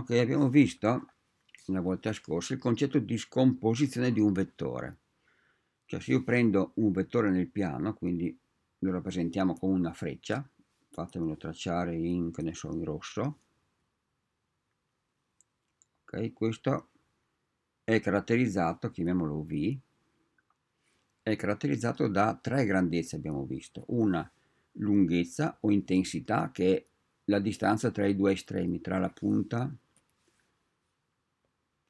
Ok, abbiamo visto una volta scorsa il concetto di scomposizione di un vettore. Cioè se io prendo un vettore nel piano, quindi lo rappresentiamo con una freccia, fatemelo tracciare in, che ne so, in rosso. Ok, questo è caratterizzato, chiamiamolo V, è caratterizzato da tre grandezze abbiamo visto. Una lunghezza o intensità che è la distanza tra i due estremi, tra la punta e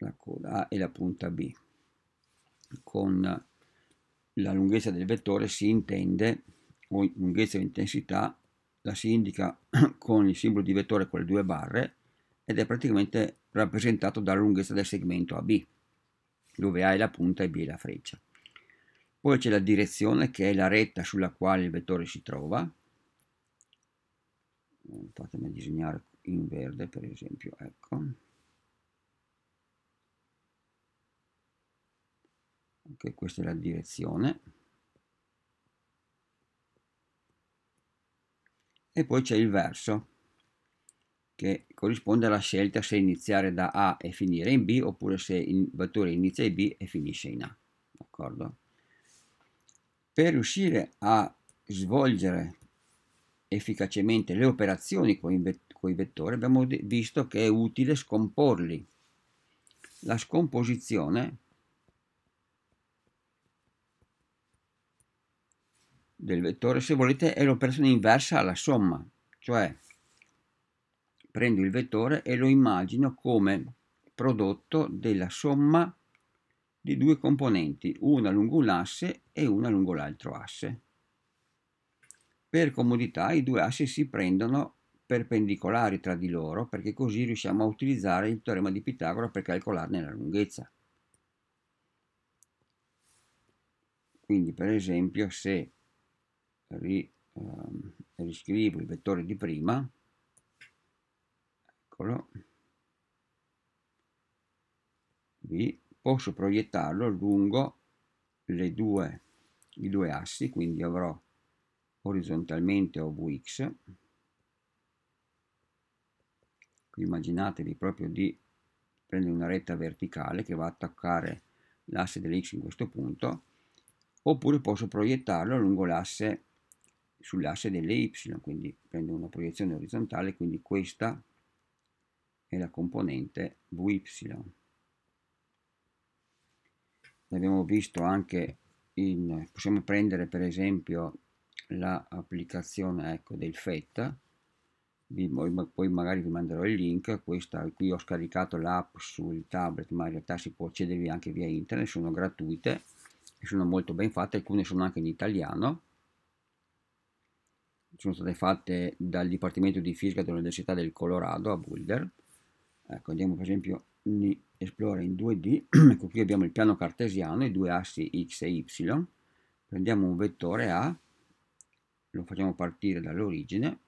la coda A e la punta B. Con la lunghezza del vettore si intende, o lunghezza o intensità, la si indica con il simbolo di vettore con le due barre ed è praticamente rappresentato dalla lunghezza del segmento AB, dove A è la punta e B è la freccia. Poi c'è la direzione che è la retta sulla quale il vettore si trova. Fatemi disegnare in verde per esempio, ecco. ok questa è la direzione e poi c'è il verso che corrisponde alla scelta se iniziare da A e finire in B oppure se il vettore inizia in B e finisce in A d'accordo per riuscire a svolgere efficacemente le operazioni con i vettori abbiamo visto che è utile scomporli la scomposizione del vettore se volete è l'operazione inversa alla somma cioè prendo il vettore e lo immagino come prodotto della somma di due componenti una lungo un asse e una lungo l'altro asse per comodità i due assi si prendono perpendicolari tra di loro perché così riusciamo a utilizzare il teorema di Pitagora per calcolarne la lunghezza quindi per esempio se ri, um, riscrivo il vettore di prima eccolo vi posso proiettarlo lungo le due, i due assi quindi avrò orizzontalmente OVX immaginatevi proprio di prendere una retta verticale che va a attaccare l'asse dell'X in questo punto oppure posso proiettarlo lungo l'asse sull'asse delle y, quindi prendo una proiezione orizzontale, quindi questa è la componente vy. L'abbiamo visto anche in, possiamo prendere per esempio l'applicazione ecco, del FET, poi magari vi manderò il link, questa qui ho scaricato l'app sul tablet, ma in realtà si può accedervi anche via internet, sono gratuite e sono molto ben fatte, alcune sono anche in italiano sono state fatte dal Dipartimento di Fisica dell'Università del Colorado a Boulder. Ecco, andiamo per esempio in Explora in 2D, ecco qui abbiamo il piano cartesiano, i due assi x e y, prendiamo un vettore A, lo facciamo partire dall'origine,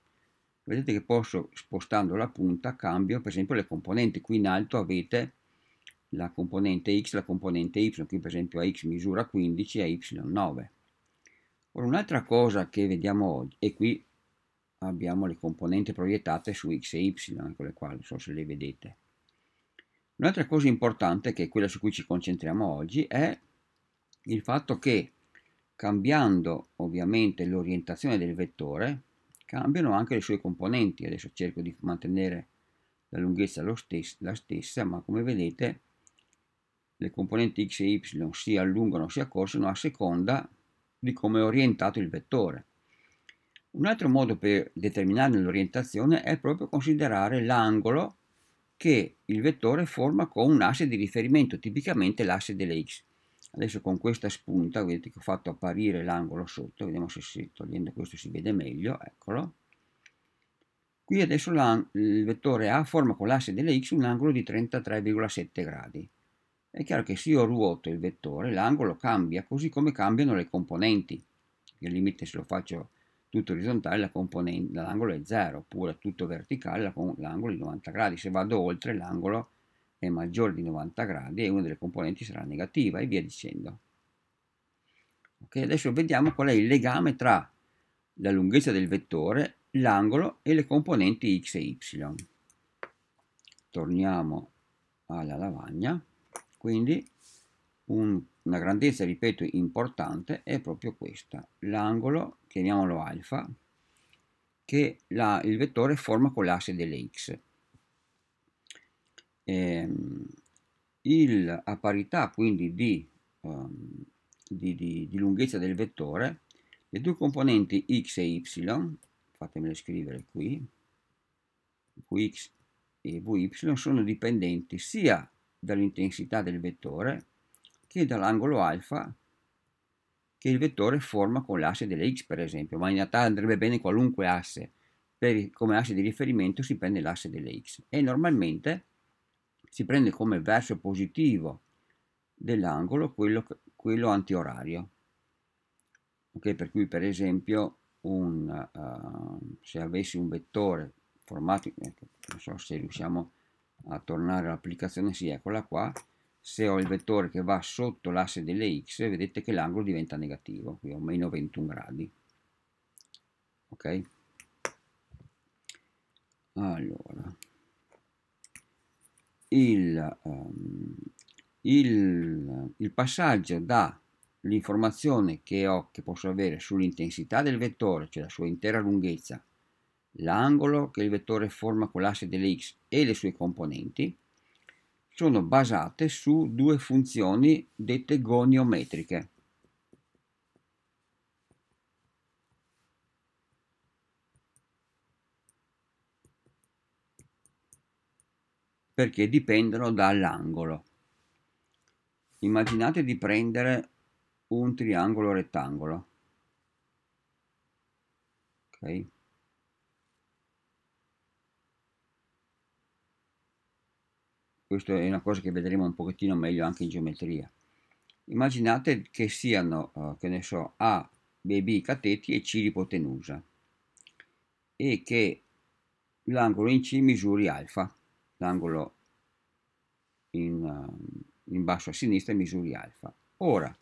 vedete che posso, spostando la punta, cambio per esempio le componenti, qui in alto avete la componente x, e la componente y, qui per esempio a x misura 15 e a y 9. Ora, un'altra cosa che vediamo oggi, e qui abbiamo le componenti proiettate su x e y, con le quali non so se le vedete. Un'altra cosa importante, che è quella su cui ci concentriamo oggi, è il fatto che cambiando ovviamente l'orientazione del vettore, cambiano anche le sue componenti. Adesso cerco di mantenere la lunghezza stes la stessa, ma come vedete le componenti x e y si allungano, si accorciano a seconda di come è orientato il vettore. Un altro modo per determinarne l'orientazione è proprio considerare l'angolo che il vettore forma con un asse di riferimento, tipicamente l'asse delle x. Adesso con questa spunta, vedete che ho fatto apparire l'angolo sotto, vediamo se si, togliendo questo si vede meglio, eccolo. Qui adesso il vettore A forma con l'asse delle x un angolo di 33,7 gradi. È chiaro che se io ruoto il vettore, l'angolo cambia, così come cambiano le componenti. Il limite se lo faccio tutto orizzontale, l'angolo è 0, oppure tutto verticale, l'angolo è 90 gradi. Se vado oltre, l'angolo è maggiore di 90 gradi e una delle componenti sarà negativa, e via dicendo. Ok, adesso vediamo qual è il legame tra la lunghezza del vettore, l'angolo e le componenti x e y. Torniamo alla lavagna. Quindi un, una grandezza, ripeto, importante è proprio questa, l'angolo, chiamiamolo alfa, che la, il vettore forma con l'asse delle x. Ehm, il, a parità quindi di, um, di, di, di lunghezza del vettore, le due componenti x e y, fatemele scrivere qui, vx e vy sono dipendenti sia dall'intensità del vettore che dall'angolo alfa che il vettore forma con l'asse delle x per esempio, ma in realtà andrebbe bene qualunque asse, per, come asse di riferimento si prende l'asse delle x e normalmente si prende come verso positivo dell'angolo quello, quello antiorario. Okay, per cui per esempio un, uh, se avessi un vettore formato, eh, non so se riusciamo a tornare all'applicazione sì eccola qua se ho il vettore che va sotto l'asse delle x vedete che l'angolo diventa negativo qui ho meno 21 gradi ok allora il, um, il, il passaggio dall'informazione che ho che posso avere sull'intensità del vettore cioè la sua intera lunghezza l'angolo che il vettore forma con l'asse delle x e le sue componenti, sono basate su due funzioni dette goniometriche. perché dipendono dall'angolo. Immaginate di prendere un triangolo rettangolo. Okay. questa è una cosa che vedremo un pochettino meglio anche in geometria. Immaginate che siano, eh, che ne so, A, B, B cateti e C l'ipotenusa e che l'angolo in C misuri alfa, l'angolo in, eh, in, basso a sinistra misuri alfa. Ora,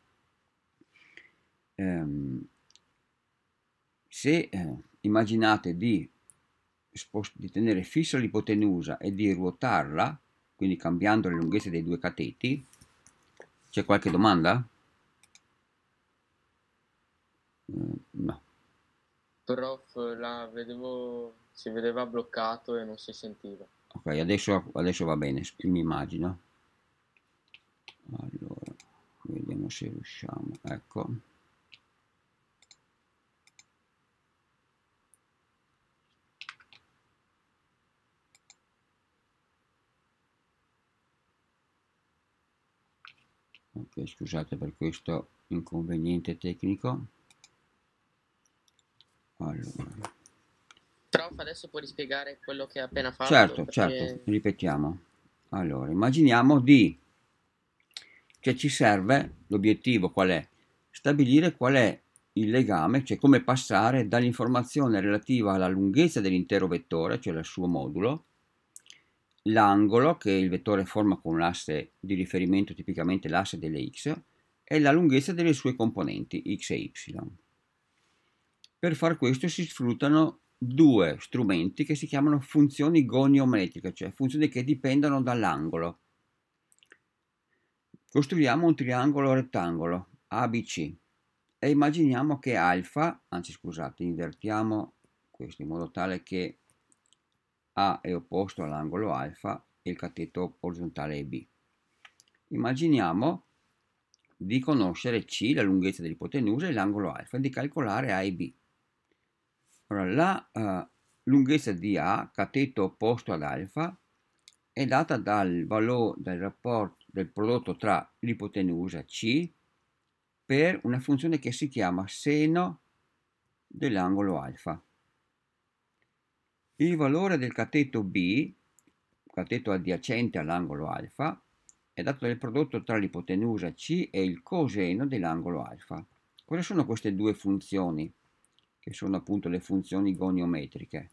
ehm, se eh, immaginate di, di tenere fissa l'ipotenusa e di ruotarla, quindi cambiando le lunghezze dei due cateti. C'è qualche domanda? Eh, no. Prof, la vedevo, si vedeva bloccato e non si sentiva. Ok, adesso, adesso va bene, mi immagino. Allora, vediamo se riusciamo. Ecco. ok scusate per questo inconveniente tecnico allora Prof adesso puoi rispiegare quello che ha appena fatto certo perché... certo ripetiamo allora immaginiamo di che ci serve l'obiettivo qual è stabilire qual è il legame, cioè come passare dall'informazione relativa alla lunghezza dell'intero vettore, cioè al suo modulo, l'angolo che il vettore forma con l'asse di riferimento, tipicamente l'asse delle x, e la lunghezza delle sue componenti, x e y. Per far questo si sfruttano due strumenti che si chiamano funzioni goniometriche, cioè funzioni che dipendono dall'angolo. Costruiamo un triangolo rettangolo ABC e immaginiamo che alfa, anzi scusate, invertiamo questo in modo tale che a è opposto all'angolo alfa e il cateto orizzontale è B. Immaginiamo di conoscere C, la lunghezza dell'ipotenusa, e l'angolo alfa, e di calcolare A e B. Allora, la uh, lunghezza di A, cateto opposto ad alfa, è data dal valore del rapporto del prodotto tra l'ipotenusa C per una funzione che si chiama seno dell'angolo alfa. Il valore del cateto B, cateto adiacente all'angolo alfa, è dato dal prodotto tra l'ipotenusa C e il coseno dell'angolo alfa. Cosa sono queste due funzioni? Che sono appunto le funzioni goniometriche.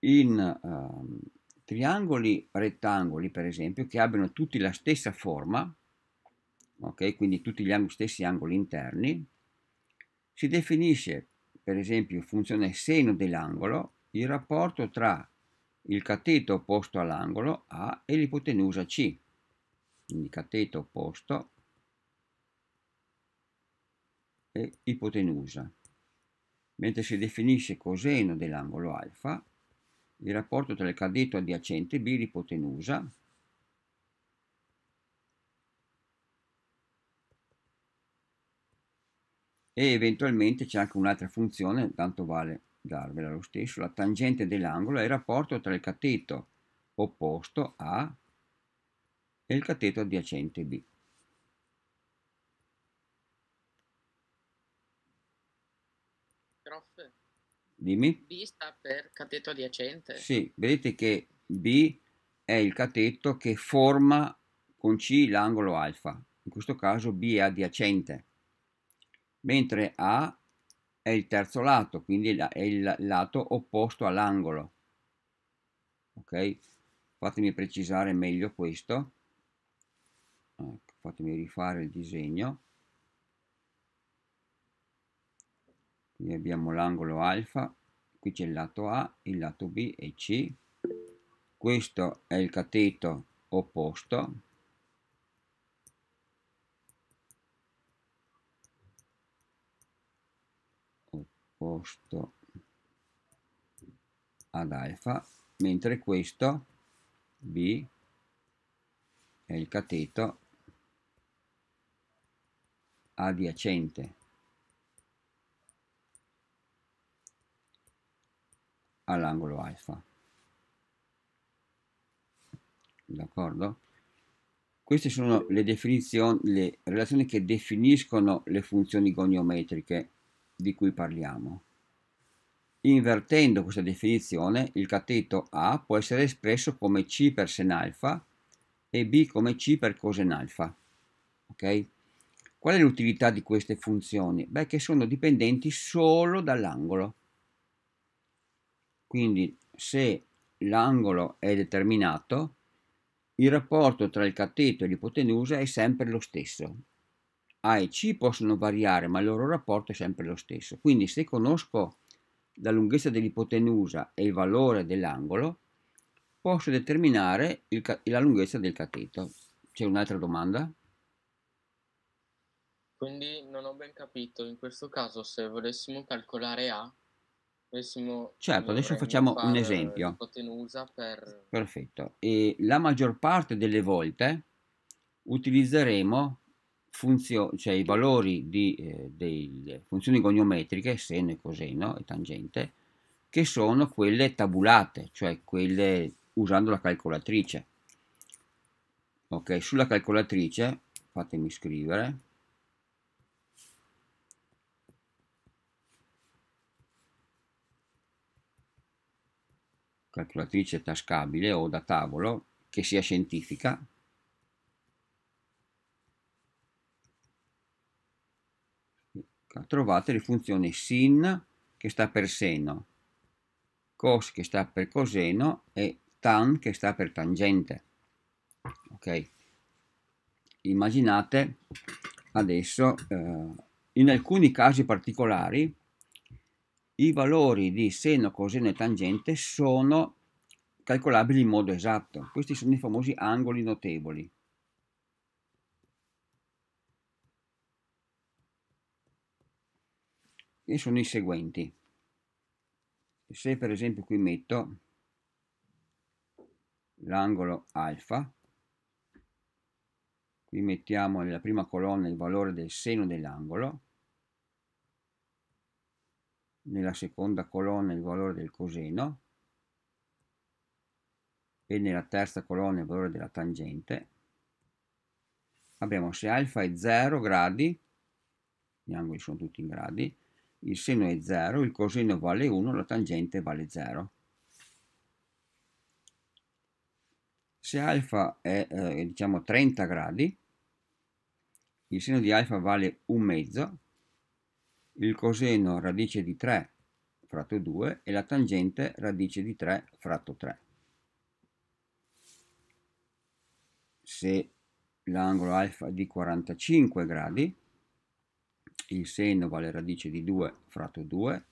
In um, triangoli rettangoli, per esempio, che abbiano tutti la stessa forma, ok, quindi tutti gli angoli, stessi angoli interni, si definisce per esempio funzione seno dell'angolo, il rapporto tra il cateto opposto all'angolo A e l'ipotenusa C. Quindi cateto opposto e ipotenusa. Mentre si definisce coseno dell'angolo alfa, il rapporto tra il cateto adiacente B e l'ipotenusa e eventualmente c'è anche un'altra funzione, tanto vale darvela lo stesso, la tangente dell'angolo è il rapporto tra il cateto opposto A e il cateto adiacente B. Prof. Dimmi. B sta per cateto adiacente? Sì, vedete che B è il cateto che forma con C l'angolo alfa, in questo caso B è adiacente mentre A è il terzo lato, quindi è il lato opposto all'angolo. Ok? Fatemi precisare meglio questo. Ecco, fatemi rifare il disegno. Qui abbiamo l'angolo alfa, qui c'è il lato A, il lato B e C. Questo è il cateto opposto posto ad alfa mentre questo B è il cateto adiacente all'angolo alfa d'accordo queste sono le definizioni le relazioni che definiscono le funzioni goniometriche di cui parliamo. Invertendo questa definizione, il cateto A può essere espresso come C per sen alfa e B come C per cosen alfa. Okay? Qual è l'utilità di queste funzioni? Beh, che sono dipendenti solo dall'angolo. Quindi se l'angolo è determinato, il rapporto tra il cateto e l'ipotenusa è sempre lo stesso, a ah, e C possono variare, ma il loro rapporto è sempre lo stesso. Quindi se conosco la lunghezza dell'ipotenusa e il valore dell'angolo, posso determinare il, la lunghezza del cateto. C'è un'altra domanda? Quindi non ho ben capito, in questo caso se volessimo calcolare A, volessimo... Certo, eh, adesso facciamo un esempio. L'ipotenusa per... Perfetto. E la maggior parte delle volte utilizzeremo funzioni, cioè i valori di, eh, delle funzioni goniometriche, seno e coseno e tangente, che sono quelle tabulate, cioè quelle usando la calcolatrice. Ok, sulla calcolatrice, fatemi scrivere, calcolatrice tascabile o da tavolo, che sia scientifica, trovate le funzioni sin che sta per seno, cos che sta per coseno e tan che sta per tangente. Ok? Immaginate adesso eh, in alcuni casi particolari i valori di seno, coseno e tangente sono calcolabili in modo esatto. Questi sono i famosi angoli notevoli. e sono i seguenti. Se per esempio qui metto l'angolo alfa, qui mettiamo nella prima colonna il valore del seno dell'angolo, nella seconda colonna il valore del coseno e nella terza colonna il valore della tangente. Abbiamo se alfa è 0 gradi, gli angoli sono tutti in gradi, il seno è 0, il coseno vale 1, la tangente vale 0. Se alfa è eh, diciamo 30 gradi, il seno di alfa vale 1 mezzo, il coseno radice di 3 fratto 2 e la tangente radice di 3 fratto 3. Se l'angolo alfa è di 45 gradi, il seno vale radice di 2 fratto 2,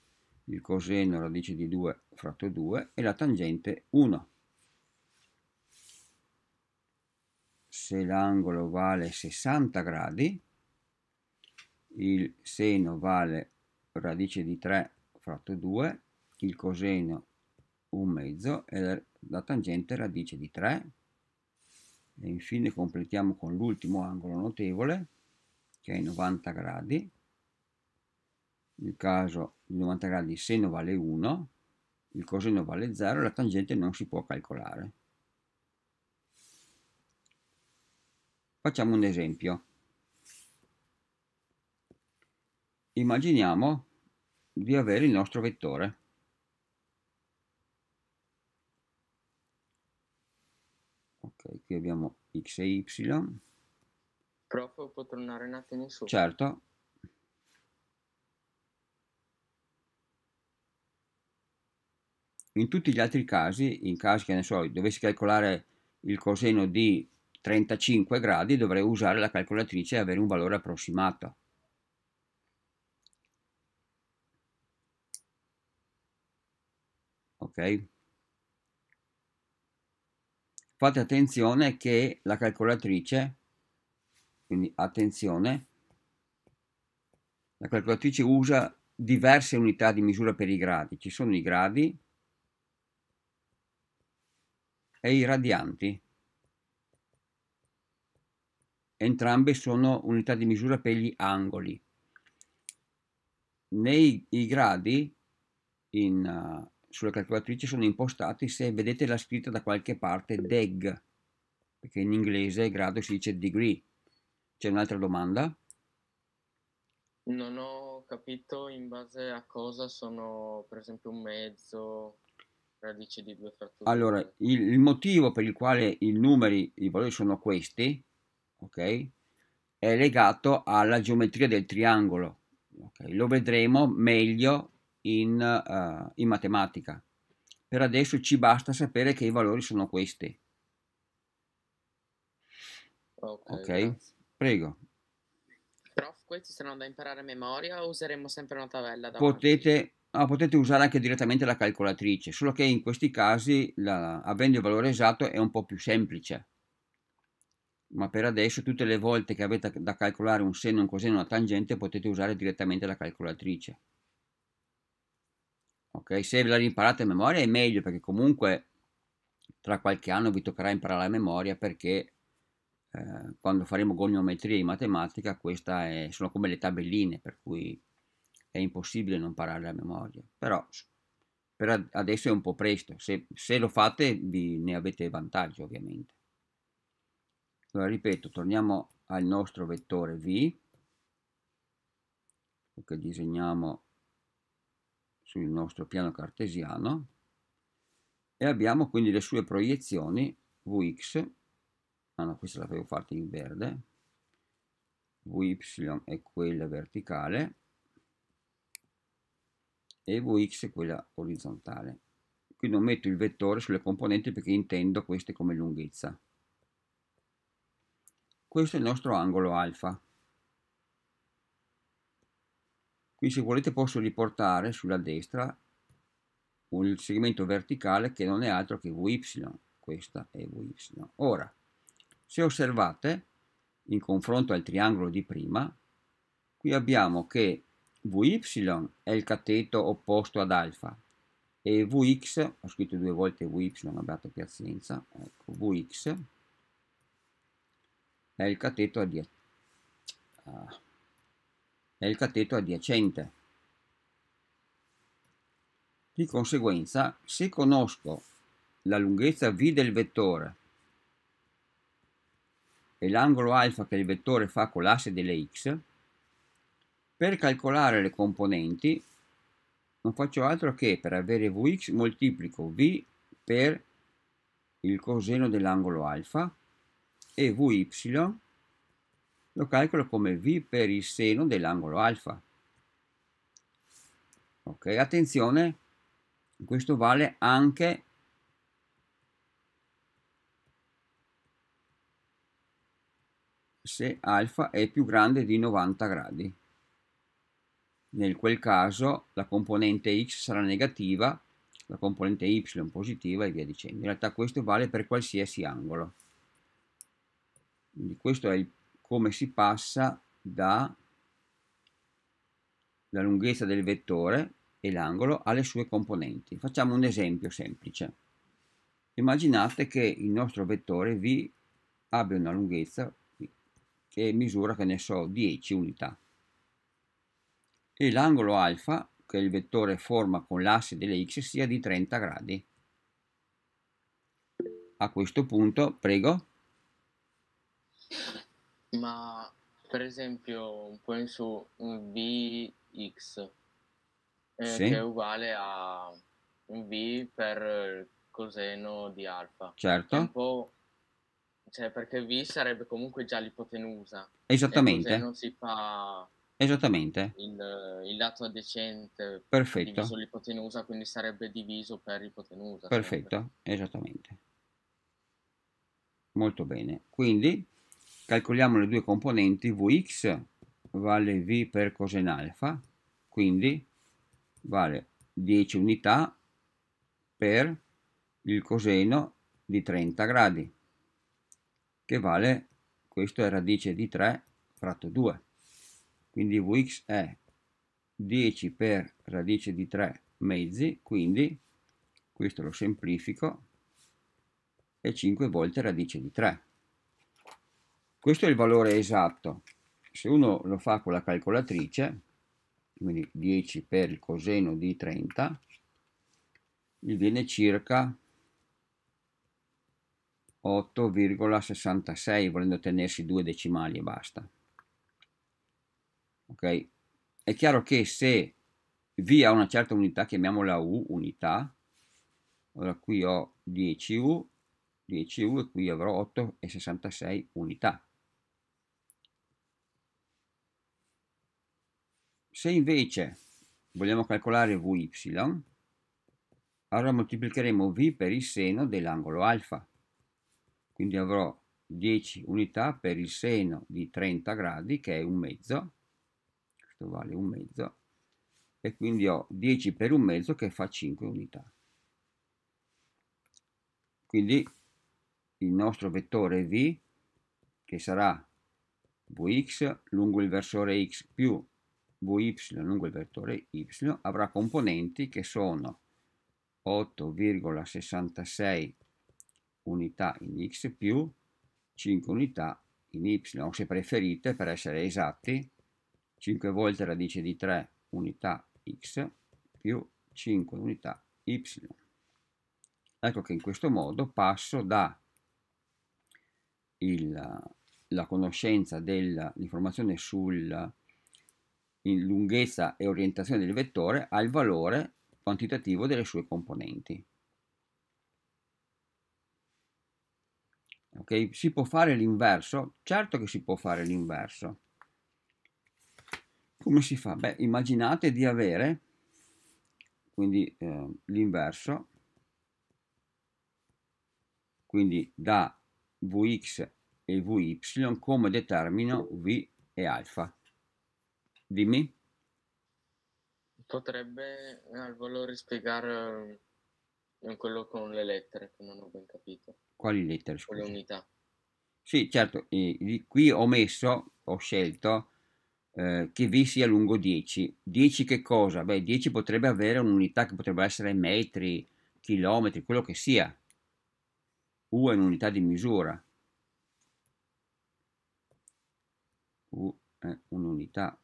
il coseno radice di 2 fratto 2 e la tangente 1. Se l'angolo vale 60 gradi, il seno vale radice di 3 fratto 2, il coseno 1 mezzo e la tangente radice di 3. E infine completiamo con l'ultimo angolo notevole, che è 90 gradi, nel caso di 90 gradi il seno vale 1, il coseno vale 0, la tangente non si può calcolare. Facciamo un esempio. Immaginiamo di avere il nostro vettore. Ok, qui abbiamo x e y. Prof, può tornare un attimo in su? Certo, In tutti gli altri casi, in caso che ne so, dovessi calcolare il coseno di 35 gradi, dovrei usare la calcolatrice e avere un valore approssimato. Ok? Fate attenzione che la calcolatrice, quindi attenzione, la calcolatrice usa diverse unità di misura per i gradi. Ci sono i gradi, e radianti. Entrambe sono unità di misura per gli angoli. Nei gradi in, uh, sulla calcolatrice sono impostati se vedete la scritta da qualche parte deg, perché in inglese grado si dice degree. C'è un'altra domanda? Non ho capito in base a cosa sono, per esempio, un mezzo, radice di 2 fratture. Allora, il, il, motivo per il quale i numeri, i valori sono questi, ok? È legato alla geometria del triangolo. Okay? Lo vedremo meglio in, uh, in matematica. Per adesso ci basta sapere che i valori sono questi. Ok, okay. prego. Prof, questi saranno da imparare a memoria o useremo sempre una tabella? Davanti? Potete ma ah, potete usare anche direttamente la calcolatrice, solo che in questi casi la, avendo il valore esatto è un po' più semplice. Ma per adesso tutte le volte che avete da calcolare un seno, un coseno, una tangente potete usare direttamente la calcolatrice. Ok, se ve la imparate a memoria è meglio perché comunque tra qualche anno vi toccherà imparare a memoria perché eh, quando faremo goniometria in matematica questa è, sono come le tabelline per cui è impossibile non parare la memoria, però per adesso è un po' presto, se, se lo fate vi, ne avete vantaggio ovviamente. Allora ripeto, torniamo al nostro vettore V, che disegniamo sul nostro piano cartesiano, e abbiamo quindi le sue proiezioni Vx, ah no, questa l'avevo fatta in verde, Vy è quella verticale, e Vx è quella orizzontale. Qui non metto il vettore sulle componenti perché intendo queste come lunghezza. Questo è il nostro angolo alfa. Qui se volete posso riportare sulla destra un segmento verticale che non è altro che Vy, questa è Vy. Ora, se osservate, in confronto al triangolo di prima, qui abbiamo che Vy è il cateto opposto ad alfa e Vx, ho scritto due volte Vy, abbiate pazienza, ecco, Vx è il cateto, adia ah, è il cateto adiacente. Di conseguenza, se conosco la lunghezza V del vettore e l'angolo alfa che il vettore fa con l'asse delle x, per calcolare le componenti non faccio altro che per avere Vx moltiplico V per il coseno dell'angolo alfa e Vy lo calcolo come V per il seno dell'angolo alfa. Ok, attenzione, questo vale anche se alfa è più grande di 90 gradi nel quel caso la componente x sarà negativa, la componente y positiva e via dicendo. In realtà questo vale per qualsiasi angolo. Quindi questo è il, come si passa dalla lunghezza del vettore e l'angolo alle sue componenti. Facciamo un esempio semplice. Immaginate che il nostro vettore v abbia una lunghezza che misura, che ne so, 10 unità e l'angolo alfa che il vettore forma con l'asse delle x sia di 30 gradi. A questo punto, prego. Ma per esempio un po' in su Vx eh, sì. che è uguale a V per coseno di alfa. Certo. Un po', cioè perché V sarebbe comunque già l'ipotenusa. Esattamente. Se non si fa Esattamente. Il, il lato adiacente Perfetto. diviso l'ipotenusa, quindi sarebbe diviso per ipotenusa. Perfetto, sempre. esattamente. Molto bene. Quindi calcoliamo le due componenti, Vx vale V per cosen alfa, quindi vale 10 unità per il coseno di 30 gradi, che vale, questo è radice di 3 fratto 2 quindi Vx è 10 per radice di 3 mezzi, quindi questo lo semplifico, è 5 volte radice di 3. Questo è il valore esatto. Se uno lo fa con la calcolatrice, quindi 10 per il coseno di 30, gli viene circa 8,66, volendo tenersi due decimali e basta ok? È chiaro che se V ha una certa unità, chiamiamola U, unità, allora qui ho 10U, 10U e qui avrò 8,66 unità. Se invece vogliamo calcolare Vy, allora moltiplicheremo V per il seno dell'angolo alfa, quindi avrò 10 unità per il seno di 30 gradi che è un mezzo questo vale un mezzo e quindi ho 10 per un mezzo che fa 5 unità quindi il nostro vettore v che sarà vx lungo il versore x più vy lungo il vettore y avrà componenti che sono 8,66 unità in x più 5 unità in y o se preferite per essere esatti 5 volte radice di 3 unità x più 5 unità y. Ecco che in questo modo passo da il, la conoscenza dell'informazione sulla lunghezza e orientazione del vettore al valore quantitativo delle sue componenti. Okay? Si può fare l'inverso? Certo che si può fare l'inverso. Come si fa? Beh, immaginate di avere, quindi eh, l'inverso, quindi da Vx e Vy come determino V e alfa. Dimmi. Potrebbe al eh, valore spiegare ehm, quello con le lettere che non ho ben capito. Quali lettere? Scusa? Con le unità. Sì, certo, e, qui ho messo, ho scelto eh, che V sia lungo 10. 10 che cosa? Beh, 10 potrebbe avere un'unità che potrebbe essere metri, chilometri, quello che sia. U è un'unità di misura. U è un'unità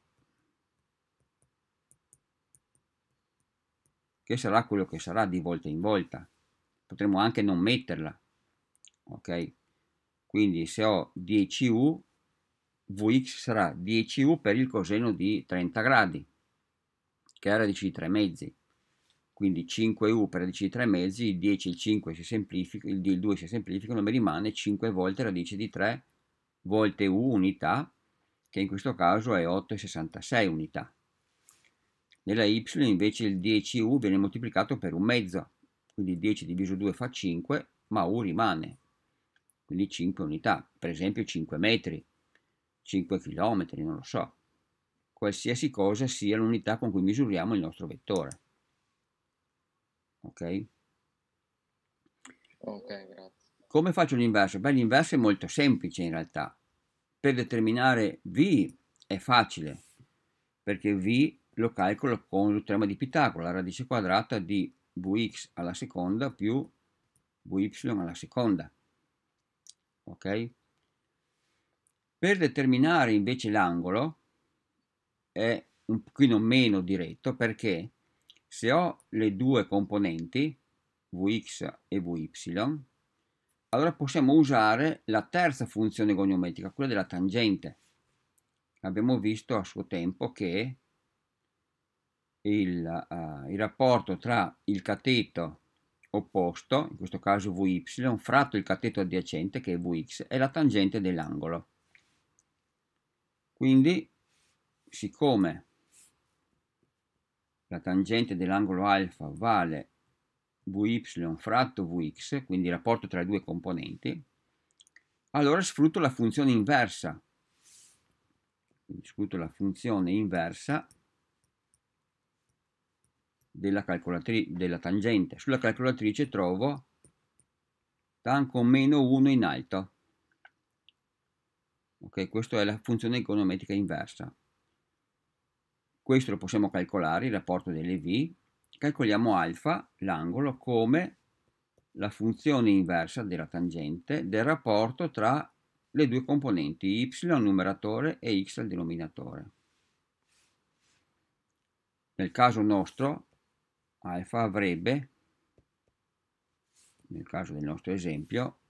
che sarà quello che sarà di volta in volta. Potremmo anche non metterla. Ok? Quindi se ho 10U Vx sarà 10u per il coseno di 30 gradi, che è radice di 3 mezzi. Quindi 5u per radice di 3 mezzi, il 10 e il 5 si semplificano, il 2 si semplificano, mi rimane 5 volte radice di 3 volte u unità, che in questo caso è 8,66 unità. Nella y invece il 10u viene moltiplicato per un mezzo, quindi 10 diviso 2 fa 5, ma u rimane, quindi 5 unità, per esempio 5 metri, 5 km, non lo so, qualsiasi cosa sia l'unità con cui misuriamo il nostro vettore. Ok? Ok, grazie. Come faccio l'inverso? Beh, l'inverso è molto semplice in realtà. Per determinare V è facile, perché V lo calcolo con il teorema di Pitagora, la radice quadrata di Vx alla seconda più Vy alla seconda. Ok? Per determinare invece l'angolo è un pochino meno diretto perché se ho le due componenti Vx e Vy allora possiamo usare la terza funzione goniometrica, quella della tangente. Abbiamo visto a suo tempo che il, uh, il rapporto tra il cateto opposto, in questo caso Vy, fratto il cateto adiacente che è Vx, è la tangente dell'angolo. Quindi, siccome la tangente dell'angolo alfa vale vy fratto vx, quindi il rapporto tra i due componenti, allora sfrutto la funzione inversa. Quindi sfrutto la funzione inversa della, della tangente. Sulla calcolatrice trovo tan con meno 1 in alto ok? Questa è la funzione econometrica inversa. Questo lo possiamo calcolare, il rapporto delle V, calcoliamo alfa, l'angolo, come la funzione inversa della tangente del rapporto tra le due componenti y al numeratore e x al denominatore. Nel caso nostro, alfa avrebbe, nel caso del nostro esempio,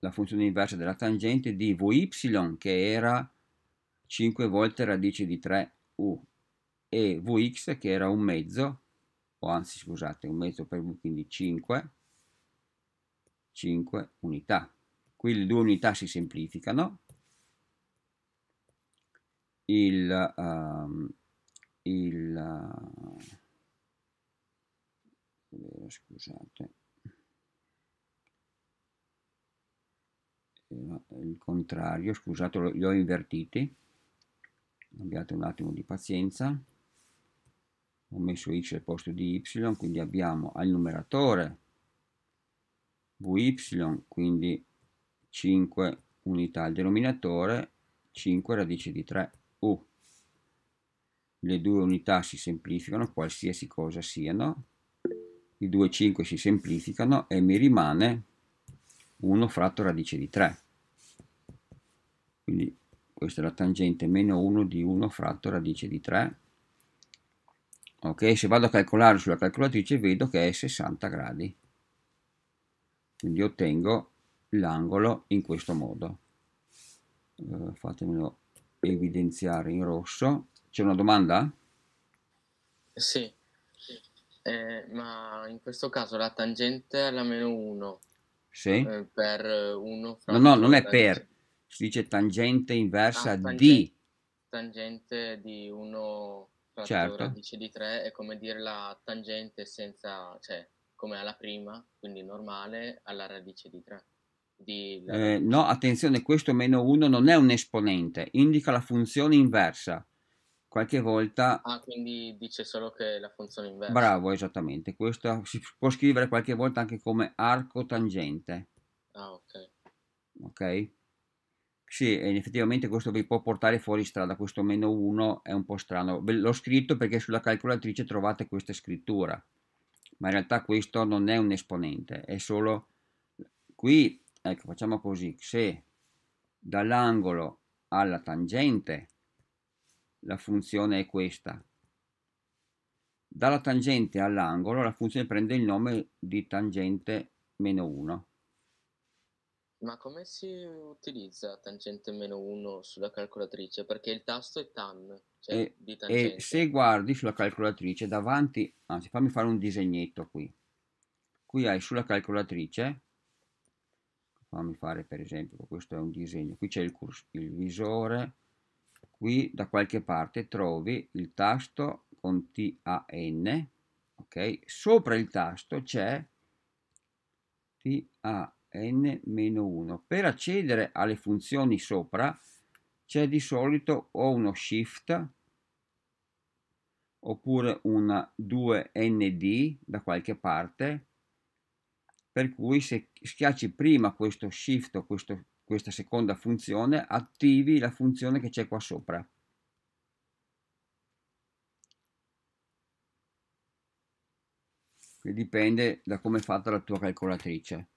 la funzione inversa della tangente di Vy che era 5 volte radice di 3u e Vx che era un mezzo, o anzi scusate, un mezzo per V quindi 5, 5 unità. Qui le due unità si semplificano, il, um, il uh, scusate, il contrario, scusate, li ho invertiti, abbiate un attimo di pazienza, ho messo x al posto di y, quindi abbiamo al numeratore vy, quindi 5 unità al denominatore, 5 radice di 3 u. Le due unità si semplificano, qualsiasi cosa siano, i due 5 si semplificano e mi rimane 1 fratto radice di 3. Quindi questa è la tangente meno 1 di 1 fratto radice di 3. Ok, se vado a calcolare sulla calcolatrice vedo che è 60 gradi. Quindi ottengo l'angolo in questo modo. Uh, fatemelo evidenziare in rosso. C'è una domanda? Sì, eh, ma in questo caso la tangente è la meno 1 sì. Eh, per 1 eh, fra No, no, non è per, si dice tangente inversa ah, tangente, di. Tangente di 1 fra certo. radice di 3 è come dire la tangente senza, cioè come alla prima, quindi normale, alla radice di 3. Di eh, no, attenzione, questo meno 1 non è un esponente, indica la funzione inversa qualche volta... Ah, quindi dice solo che la funzione inversa. Bravo, esattamente. Questo si può scrivere qualche volta anche come arco tangente. Ah, ok. Ok? Sì, effettivamente questo vi può portare fuori strada, questo meno 1 è un po' strano. l'ho scritto perché sulla calcolatrice trovate questa scrittura, ma in realtà questo non è un esponente, è solo... Qui, ecco, facciamo così, se dall'angolo alla tangente la funzione è questa. Dalla tangente all'angolo la funzione prende il nome di tangente meno 1. Ma come si utilizza tangente meno 1 sulla calcolatrice? Perché il tasto è tan, cioè e, di tangente. E se guardi sulla calcolatrice davanti, anzi fammi fare un disegnetto qui. Qui hai sulla calcolatrice, fammi fare per esempio, questo è un disegno, qui c'è il, il visore, qui da qualche parte trovi il tasto con TAN, ok? Sopra il tasto c'è TAN-1. Per accedere alle funzioni sopra c'è di solito o uno Shift oppure una 2ND da qualche parte, per cui se schiacci prima questo Shift o questo questa seconda funzione attivi la funzione che c'è qua sopra. Che dipende da come è fatta la tua calcolatrice.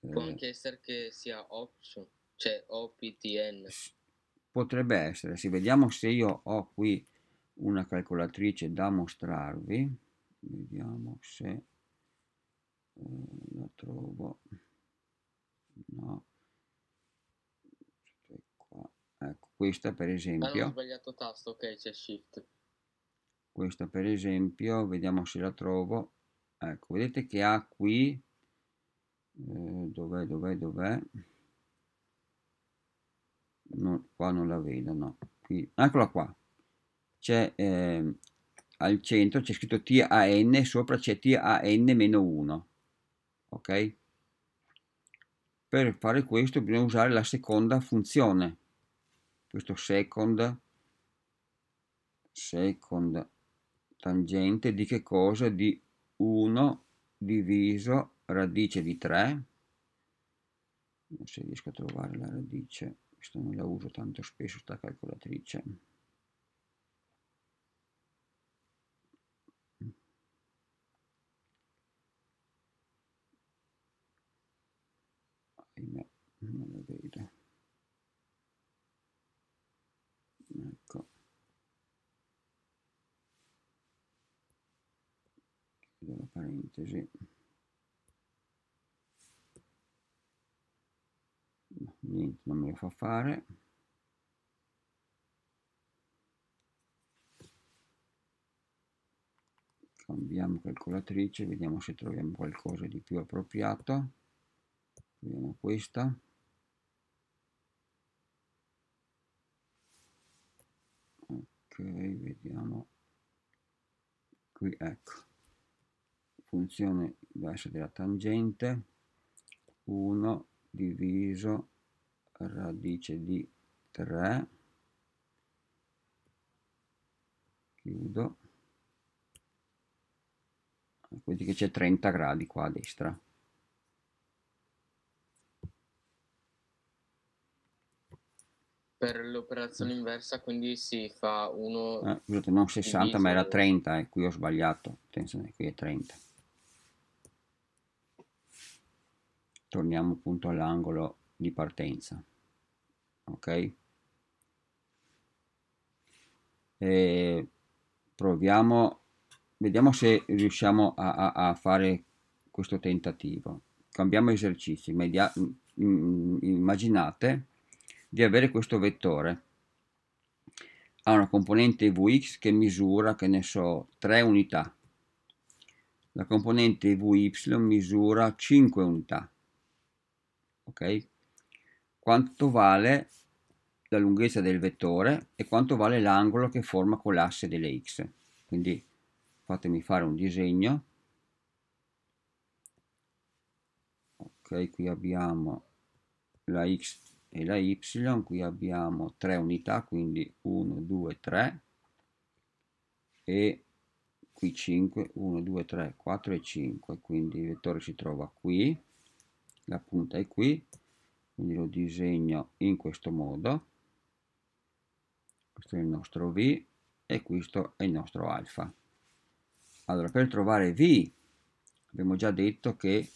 Può eh. anche essere che sia option, cioè OPTN. Potrebbe essere, sì, vediamo se io ho qui una calcolatrice da mostrarvi. Vediamo se eh, la trovo no cioè, ecco questa per ah, esempio ho sbagliato tasto ok c'è shift questa per esempio vediamo se la trovo ecco vedete che ha qui eh, dov'è dov'è dov'è qua non la vedo no qui eccola qua c'è eh, al centro c'è scritto TAN sopra c'è TAN-1 ok per fare questo bisogna usare la seconda funzione, questo second, second tangente di che cosa? Di 1 diviso radice di 3, non so se riesco a trovare la radice, questa non la uso tanto spesso sta calcolatrice, parentesi niente non me lo fa fare cambiamo calcolatrice vediamo se troviamo qualcosa di più appropriato vediamo questa ok vediamo qui ecco funzione lascia della tangente 1 diviso radice di 3 chiudo quindi che c'è 30 gradi qua a destra per l'operazione inversa quindi si fa 1 ah, eh, scusate non 60 ma era 30 e eh, qui ho sbagliato attenzione qui è 30 torniamo appunto all'angolo di partenza ok e proviamo vediamo se riusciamo a, a, a fare questo tentativo cambiamo esercizio mm, mm, immaginate di avere questo vettore ha una componente Vx che misura, che ne so, 3 unità. La componente Vy misura 5 unità ok? Quanto vale la lunghezza del vettore e quanto vale l'angolo che forma con l'asse delle x. Quindi fatemi fare un disegno. Ok, qui abbiamo la x e la y, qui abbiamo tre unità, quindi 1, 2, 3 e qui 5, 1, 2, 3, 4 e 5, quindi il vettore si trova qui la punta è qui quindi lo disegno in questo modo questo è il nostro V e questo è il nostro alfa allora per trovare V abbiamo già detto che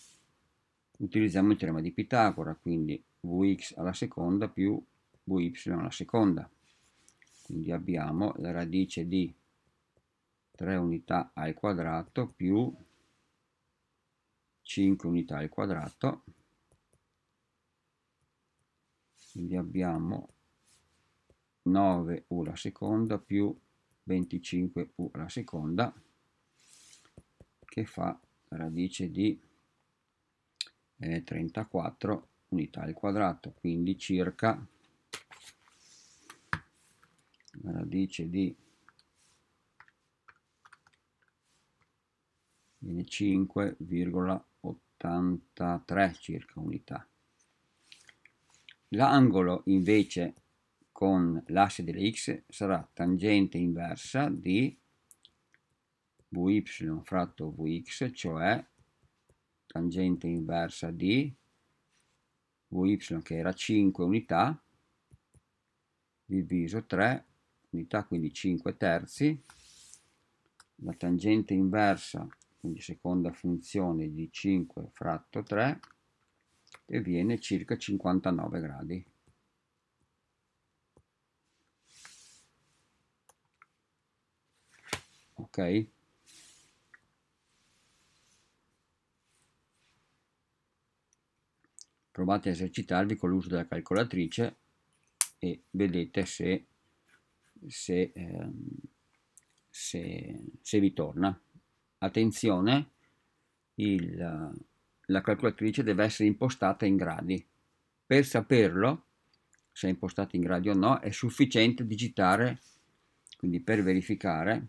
utilizziamo il teorema di Pitagora quindi Vx alla seconda più Vy alla seconda quindi abbiamo la radice di 3 unità al quadrato più 5 unità al quadrato quindi abbiamo 9 u alla seconda più 25 u alla seconda che fa radice di eh, 34 unità al quadrato quindi circa radice di 5,83 circa unità L'angolo invece con l'asse delle x sarà tangente inversa di vy fratto vx, cioè tangente inversa di vy che era 5 unità diviso 3 unità, quindi 5 terzi, la tangente inversa, quindi seconda funzione di 5 fratto 3, e viene circa 59 gradi. Ok? Provate a esercitarvi con l'uso della calcolatrice e vedete se, se, ehm, se, se vi torna. Attenzione, il la calcolatrice deve essere impostata in gradi. Per saperlo, se è impostata in gradi o no, è sufficiente digitare, quindi per verificare,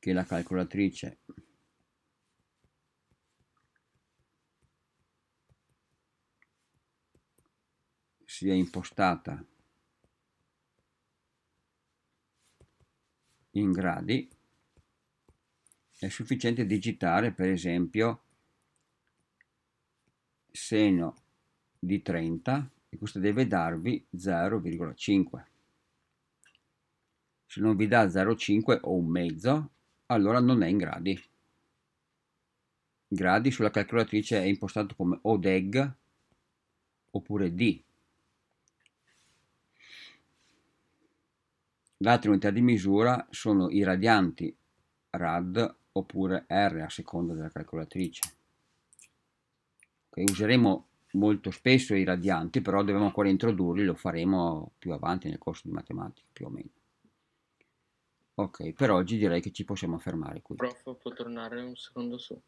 che la calcolatrice sia impostata in gradi è sufficiente digitare per esempio seno di 30 e questo deve darvi 0,5 se non vi dà 0,5 o un mezzo allora non è in gradi gradi sulla calcolatrice è impostato come o deg oppure D L'altra unità di misura sono i radianti rad oppure r a seconda della calcolatrice. Okay, useremo molto spesso i radianti, però dobbiamo ancora introdurli, lo faremo più avanti nel corso di matematica, più o meno. Ok, per oggi direi che ci possiamo fermare qui. Prof, può tornare un secondo su.